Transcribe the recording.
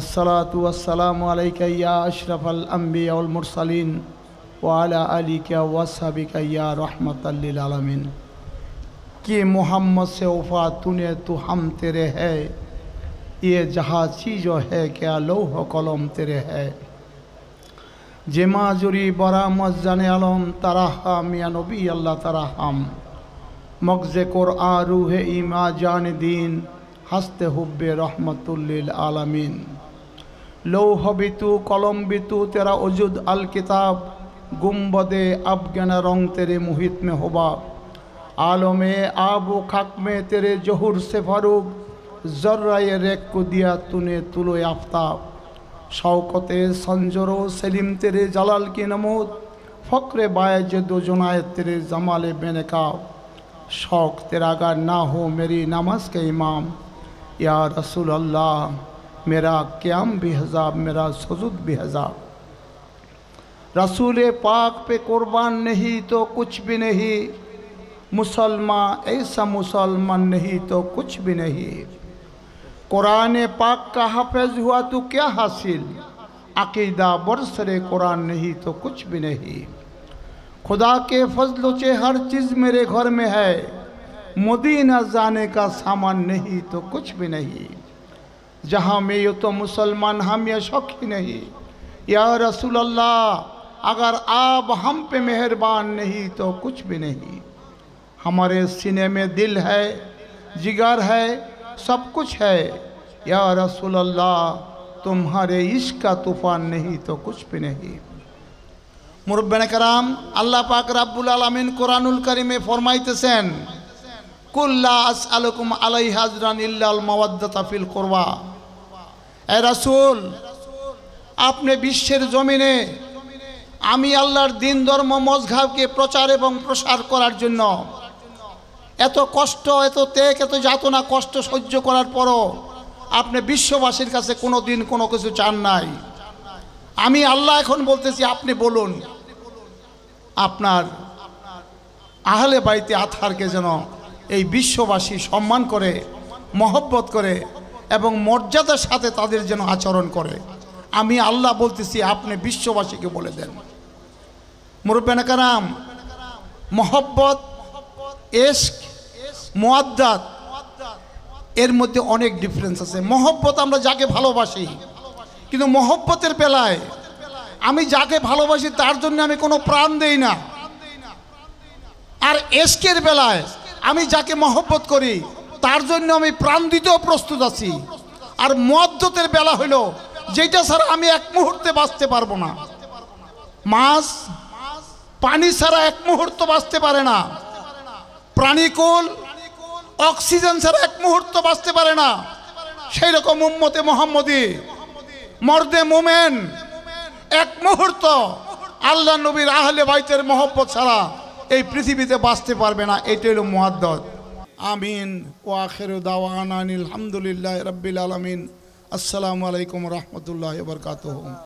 আসসালাতু আসসালাম আলাইকা ইয়া আশরাফাল আম্বিয়া উল মুরসালিন ওয়ালা আলিকা ওয়াসাবিকা ইয়া রহমতাল্লিল আলমিন کہ محمد سے وفا تو نے تو ہم تیرے ہے یہ جہاں جو ہے کیا لوح قلم تیرے ہے জানে আলম তারা হামিয়া নবী আল্লাহ তারা হাম মগজে কোর আরুহে ইমা জান দিন হাসতে হুব্বে রহমতুল্লিল আলামিন লৌহবিতু বিতু তেরা অজুদ আল কিতাব গুম্বদে আফগানা রং তেরে মুহিত মে হোবা আলমে আবু খাকমে তেরে জহুর সে ফারুক জর্রায়ে রেক্কু দিয়া তুনে তুলো আফতাব শওকতে সঞ্জরো সেলিম তেরে জালাল কি নমুদ ফকরে বায়েজে দুজনায় তেরে জামালে বেনেকাব শখ তেরা গার না হো মেরি নামাজকে ইমাম ইয়া রসুল আল্লাহ मेरा क्याम भी हजाब मेरा सजुद भी हजाब रसूल पाक पे कुर्बान नहीं तो कुछ भी नहीं मुसलमान ऐसा मुसलमान नहीं तो कुछ भी नहीं कुरान पाक का हफेज हुआ तो क्या हासिल अकीदा बरसरे कुरान नहीं तो कुछ भी नहीं खुदा के फजल से हर चीज़ मेरे घर में है मुदीना जाने का सामान नहीं तो कुछ भी नहीं जहाँ में ये तो मुसलमान हम ये शौकी नहीं या रसूल अल्लाह अगर आप हम पे मेहरबान नहीं तो कुछ भी नहीं हमारे सीने में दिल है जिगर है सब कुछ है या रसूल अल्लाह तुम्हारे इश्क का तूफ़ान नहीं तो कुछ भी नहीं मुरब्बन कराम अल्लाह पाक रब्बुल आलमीन कुरानुल करीमे फरमाइतेছেন কুল্লা আসআলুকুম আলাইহি হাজরান ইল্লাল মাওয়াদ্দাতা ফিল এ রাসুল আপনি বিশ্বের জমিনে আমি আল্লাহর দিন ধর্ম মজঘাবকে প্রচার এবং প্রসার করার জন্য এত কষ্ট এত তেগ এত যাতনা কষ্ট সহ্য করার পরও আপনি বিশ্ববাসীর কাছে কোনো দিন কোনো কিছু চান নাই আমি আল্লাহ এখন বলতেছি আপনি বলুন আপনার আহলে বাড়িতে আথারকে যেন এই বিশ্ববাসী সম্মান করে মহব্বত করে এবং মর্যাদার সাথে তাদের যেন আচরণ করে আমি আল্লাহ বলতেছি আপনি বিশ্ববাসীকে বলে দেন মুরব্বেনাকারাম মহব্বত এশক মোয়াদ্দাত এর মধ্যে অনেক ডিফারেন্স আছে মহব্বত আমরা যাকে ভালোবাসি কিন্তু মহব্বতের বেলায় আমি যাকে ভালোবাসি তার জন্য আমি কোনো প্রাণ দেই না আর এসকের বেলায় আমি যাকে মহব্বত করি তার জন্য আমি প্রাণ দিতেও প্রস্তুত আছি আর মদ্যতের বেলা হইল যেটা ছাড়া আমি এক মুহূর্তে বাঁচতে পারবো না মাছ পানি ছাড়া এক মুহূর্ত বাঁচতে পারে না প্রাণীকুল অক্সিজেন ছাড়া এক মুহূর্ত বাঁচতে পারে না সেই রকম উম্মতে মোহাম্মদী মর্দে মোমেন এক মুহূর্ত আল্লাহ নবীর আহলে বাইতের মহব্বত ছাড়া এই পৃথিবীতে বাঁচতে পারবে না এটাই হলো মহাদ্দত আমিন ওয়াখের দাওয়ান আলহামদুলিল্লাহ রবিল আলমিন আসসালামু আলাইকুম রহমতুল্লাহ বরকাত